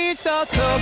一度遠くへ行け遠くへ行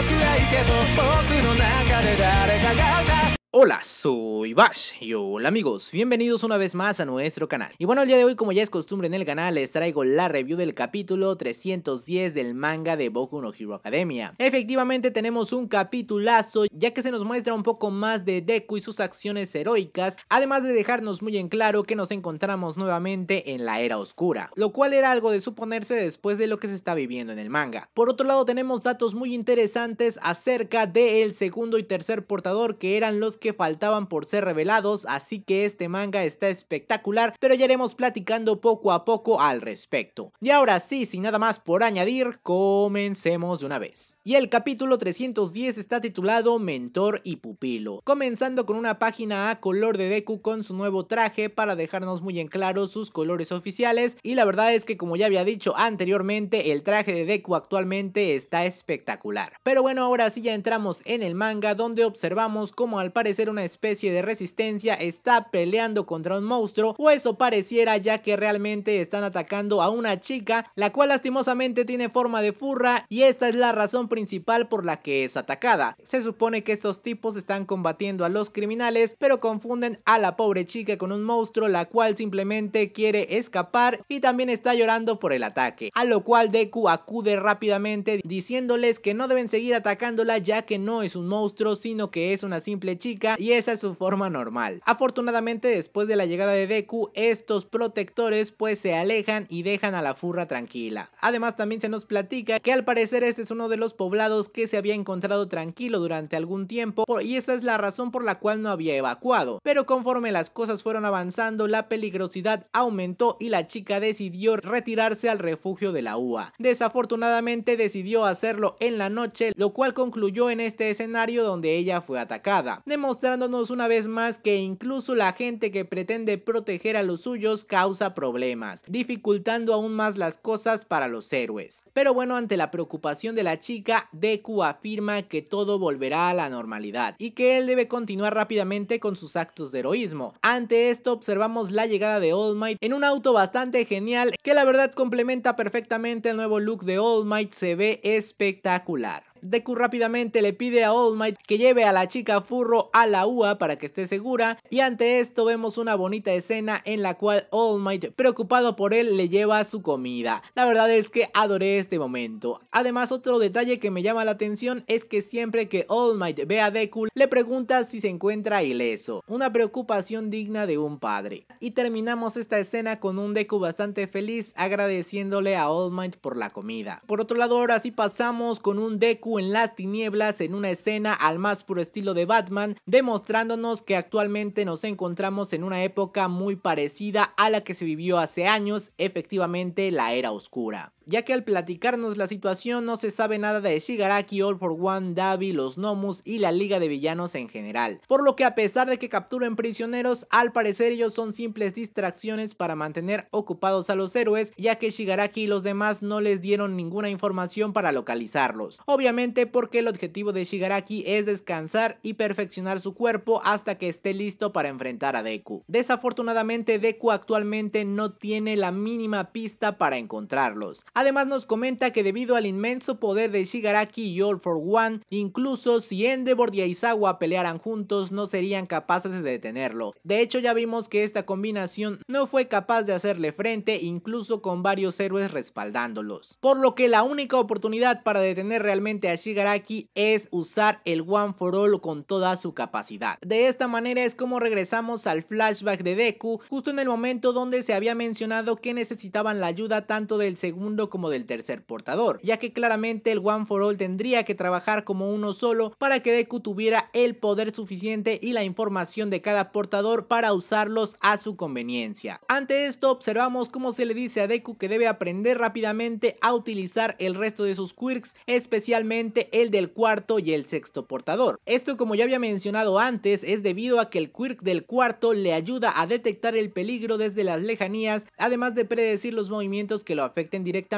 けと僕の中で誰かが歌う Hola, soy Bash y hola amigos, bienvenidos una vez más a nuestro canal. Y bueno, el día de hoy como ya es costumbre en el canal les traigo la review del capítulo 310 del manga de Boku no Hero Academia. Efectivamente tenemos un capitulazo ya que se nos muestra un poco más de Deku y sus acciones heroicas, además de dejarnos muy en claro que nos encontramos nuevamente en la era oscura, lo cual era algo de suponerse después de lo que se está viviendo en el manga. Por otro lado tenemos datos muy interesantes acerca del segundo y tercer portador que eran los que faltaban por ser revelados, así que este manga está espectacular, pero ya iremos platicando poco a poco al respecto. Y ahora sí, sin nada más por añadir, comencemos de una vez. Y el capítulo 310 está titulado Mentor y Pupilo, comenzando con una página a color de Deku con su nuevo traje para dejarnos muy en claro sus colores oficiales y la verdad es que como ya había dicho anteriormente, el traje de Deku actualmente está espectacular. Pero bueno, ahora sí ya entramos en el manga donde observamos como al parecer ser una especie de resistencia está peleando contra un monstruo o eso pareciera ya que realmente están atacando a una chica la cual lastimosamente tiene forma de furra y esta es la razón principal por la que es atacada. Se supone que estos tipos están combatiendo a los criminales pero confunden a la pobre chica con un monstruo la cual simplemente quiere escapar y también está llorando por el ataque, a lo cual Deku acude rápidamente diciéndoles que no deben seguir atacándola ya que no es un monstruo sino que es una simple chica y esa es su forma normal. Afortunadamente después de la llegada de Deku, estos protectores pues se alejan y dejan a la furra tranquila. Además también se nos platica que al parecer este es uno de los poblados que se había encontrado tranquilo durante algún tiempo y esa es la razón por la cual no había evacuado. Pero conforme las cosas fueron avanzando, la peligrosidad aumentó y la chica decidió retirarse al refugio de la UA. Desafortunadamente decidió hacerlo en la noche, lo cual concluyó en este escenario donde ella fue atacada mostrándonos una vez más que incluso la gente que pretende proteger a los suyos causa problemas, dificultando aún más las cosas para los héroes. Pero bueno, ante la preocupación de la chica, Deku afirma que todo volverá a la normalidad y que él debe continuar rápidamente con sus actos de heroísmo. Ante esto observamos la llegada de All Might en un auto bastante genial que la verdad complementa perfectamente el nuevo look de Old Might, se ve espectacular. Deku rápidamente le pide a All Might que lleve a la chica furro a la UA para que esté segura y ante esto vemos una bonita escena en la cual All Might preocupado por él le lleva su comida. La verdad es que adoré este momento. Además otro detalle que me llama la atención es que siempre que All Might ve a Deku le pregunta si se encuentra ileso. Una preocupación digna de un padre. Y terminamos esta escena con un Deku bastante feliz agradeciéndole a All Might por la comida. Por otro lado ahora sí pasamos con un Deku en las tinieblas en una escena al más puro estilo de Batman, demostrándonos que actualmente nos encontramos en una época muy parecida a la que se vivió hace años, efectivamente la era oscura ya que al platicarnos la situación no se sabe nada de Shigaraki, All for One, Davi, los Nomus y la Liga de Villanos en general. Por lo que a pesar de que capturen prisioneros, al parecer ellos son simples distracciones para mantener ocupados a los héroes, ya que Shigaraki y los demás no les dieron ninguna información para localizarlos. Obviamente porque el objetivo de Shigaraki es descansar y perfeccionar su cuerpo hasta que esté listo para enfrentar a Deku. Desafortunadamente Deku actualmente no tiene la mínima pista para encontrarlos. Además nos comenta que debido al inmenso poder de Shigaraki y All for One, incluso si Endeavor y Aizawa pelearan juntos no serían capaces de detenerlo. De hecho ya vimos que esta combinación no fue capaz de hacerle frente incluso con varios héroes respaldándolos. Por lo que la única oportunidad para detener realmente a Shigaraki es usar el One for All con toda su capacidad. De esta manera es como regresamos al flashback de Deku justo en el momento donde se había mencionado que necesitaban la ayuda tanto del segundo como del tercer portador, ya que claramente el One for All tendría que trabajar como uno solo para que Deku tuviera el poder suficiente y la información de cada portador para usarlos a su conveniencia. Ante esto observamos cómo se le dice a Deku que debe aprender rápidamente a utilizar el resto de sus quirks, especialmente el del cuarto y el sexto portador. Esto como ya había mencionado antes es debido a que el quirk del cuarto le ayuda a detectar el peligro desde las lejanías, además de predecir los movimientos que lo afecten directamente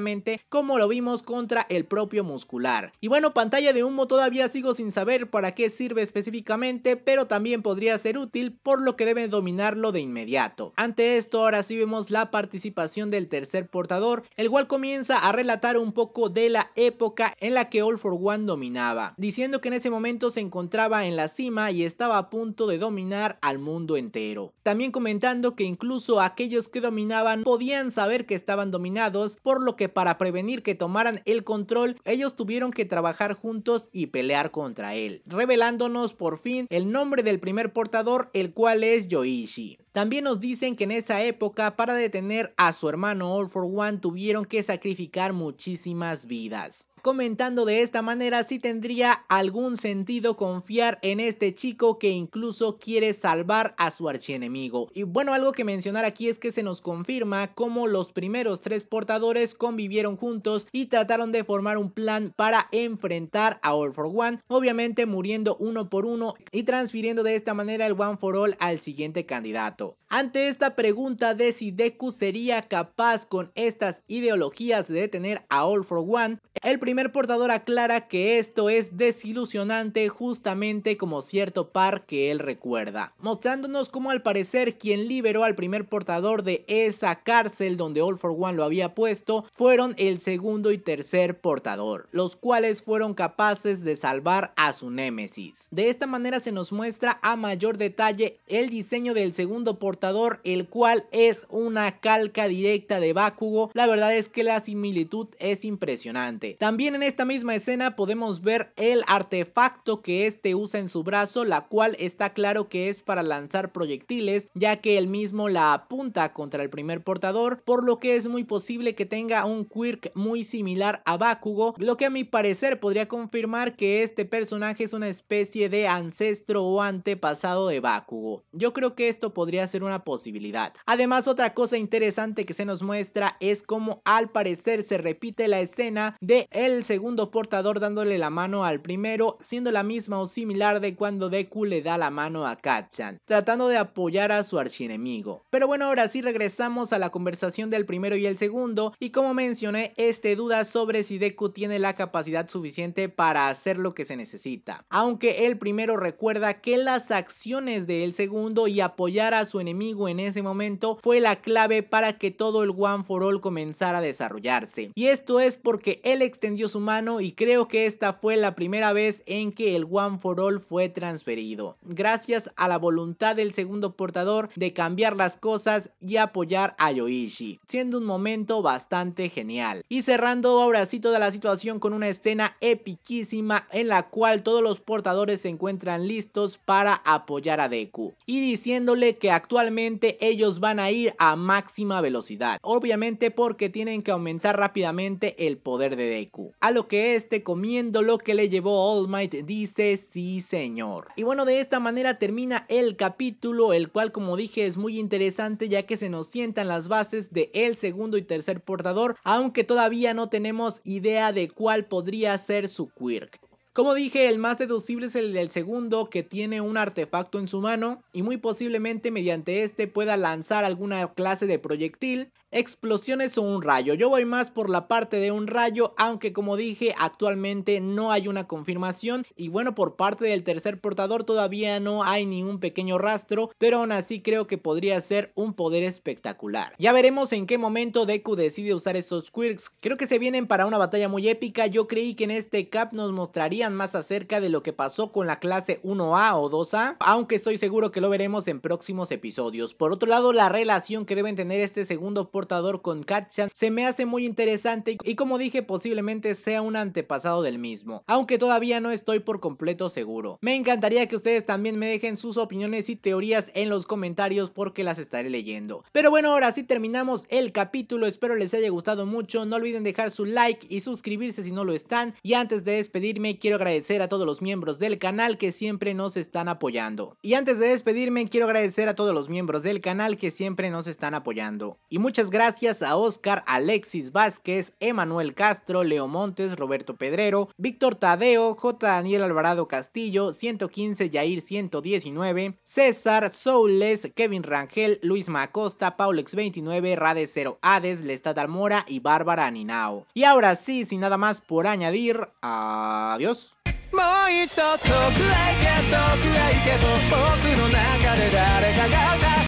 como lo vimos contra el propio muscular. Y bueno, pantalla de humo todavía sigo sin saber para qué sirve específicamente, pero también podría ser útil por lo que debe dominarlo de inmediato. Ante esto ahora sí vemos la participación del tercer portador, el cual comienza a relatar un poco de la época en la que All for One dominaba, diciendo que en ese momento se encontraba en la cima y estaba a punto de dominar al mundo entero. También comentando que incluso aquellos que dominaban podían saber que estaban dominados, por lo que para prevenir que tomaran el control, ellos tuvieron que trabajar juntos y pelear contra él, revelándonos por fin el nombre del primer portador, el cual es Yoichi. También nos dicen que en esa época para detener a su hermano All for One tuvieron que sacrificar muchísimas vidas. Comentando de esta manera si tendría algún sentido confiar en este chico que incluso quiere salvar a su archienemigo. Y bueno, algo que mencionar aquí es que se nos confirma cómo los primeros tres portadores convivieron juntos y trataron de formar un plan para enfrentar a All for One, obviamente muriendo uno por uno y transfiriendo de esta manera el One for All al siguiente candidato. Ante esta pregunta de si Deku sería capaz con estas ideologías de detener a All for One, el primer portador aclara que esto es desilusionante justamente como cierto par que él recuerda, mostrándonos como al parecer quien liberó al primer portador de esa cárcel donde All for One lo había puesto fueron el segundo y tercer portador, los cuales fueron capaces de salvar a su némesis. De esta manera se nos muestra a mayor detalle el diseño del segundo portador, el cual es una calca directa de Bakugo. La verdad es que la similitud es impresionante. También en esta misma escena podemos ver el artefacto que este usa en su brazo, la cual está claro que es para lanzar proyectiles, ya que él mismo la apunta contra el primer portador, por lo que es muy posible que tenga un quirk muy similar a Bakugo, lo que a mi parecer podría confirmar que este personaje es una especie de ancestro o antepasado de Bakugo. Yo creo que esto podría hacer ser una posibilidad. Además, otra cosa interesante que se nos muestra es cómo al parecer se repite la escena de el segundo portador dándole la mano al primero, siendo la misma o similar de cuando Deku le da la mano a kachan tratando de apoyar a su archienemigo. Pero bueno, ahora sí regresamos a la conversación del primero y el segundo, y como mencioné, este duda sobre si Deku tiene la capacidad suficiente para hacer lo que se necesita. Aunque el primero recuerda que las acciones del segundo y apoyar a su enemigo en ese momento fue la clave para que todo el One for All comenzara a desarrollarse. Y esto es porque él extendió su mano y creo que esta fue la primera vez en que el One for All fue transferido. Gracias a la voluntad del segundo portador de cambiar las cosas y apoyar a Yoichi, siendo un momento bastante genial. Y cerrando ahora sí toda la situación con una escena epiquísima en la cual todos los portadores se encuentran listos para apoyar a Deku y diciéndole que a actualmente ellos van a ir a máxima velocidad, obviamente porque tienen que aumentar rápidamente el poder de Deku. A lo que este comiendo lo que le llevó All Might dice sí señor. Y bueno de esta manera termina el capítulo el cual como dije es muy interesante ya que se nos sientan las bases de el segundo y tercer portador aunque todavía no tenemos idea de cuál podría ser su quirk. Como dije, el más deducible es el del segundo que tiene un artefacto en su mano y muy posiblemente mediante este pueda lanzar alguna clase de proyectil explosiones o un rayo. Yo voy más por la parte de un rayo, aunque como dije, actualmente no hay una confirmación. Y bueno, por parte del tercer portador todavía no hay ni un pequeño rastro, pero aún así creo que podría ser un poder espectacular. Ya veremos en qué momento Deku decide usar estos quirks. Creo que se vienen para una batalla muy épica. Yo creí que en este cap nos mostrarían más acerca de lo que pasó con la clase 1A o 2A, aunque estoy seguro que lo veremos en próximos episodios. Por otro lado, la relación que deben tener este segundo portador portador con Katchan se me hace muy interesante y como dije posiblemente sea un antepasado del mismo, aunque todavía no estoy por completo seguro. Me encantaría que ustedes también me dejen sus opiniones y teorías en los comentarios porque las estaré leyendo. Pero bueno, ahora sí terminamos el capítulo, espero les haya gustado mucho, no olviden dejar su like y suscribirse si no lo están y antes de despedirme quiero agradecer a todos los miembros del canal que siempre nos están apoyando. Y antes de despedirme quiero agradecer a todos los miembros del canal que siempre nos están apoyando. Y muchas gracias a Oscar, Alexis Vázquez, Emanuel Castro, Leo Montes, Roberto Pedrero, Víctor Tadeo, J. Daniel Alvarado Castillo, 115 Yair 119, César, Soules, Kevin Rangel, Luis Macosta, Paulex 29, Rade 0 Hades, Lestat Almora y Bárbara Ninao. Y ahora sí, sin nada más por añadir, adiós.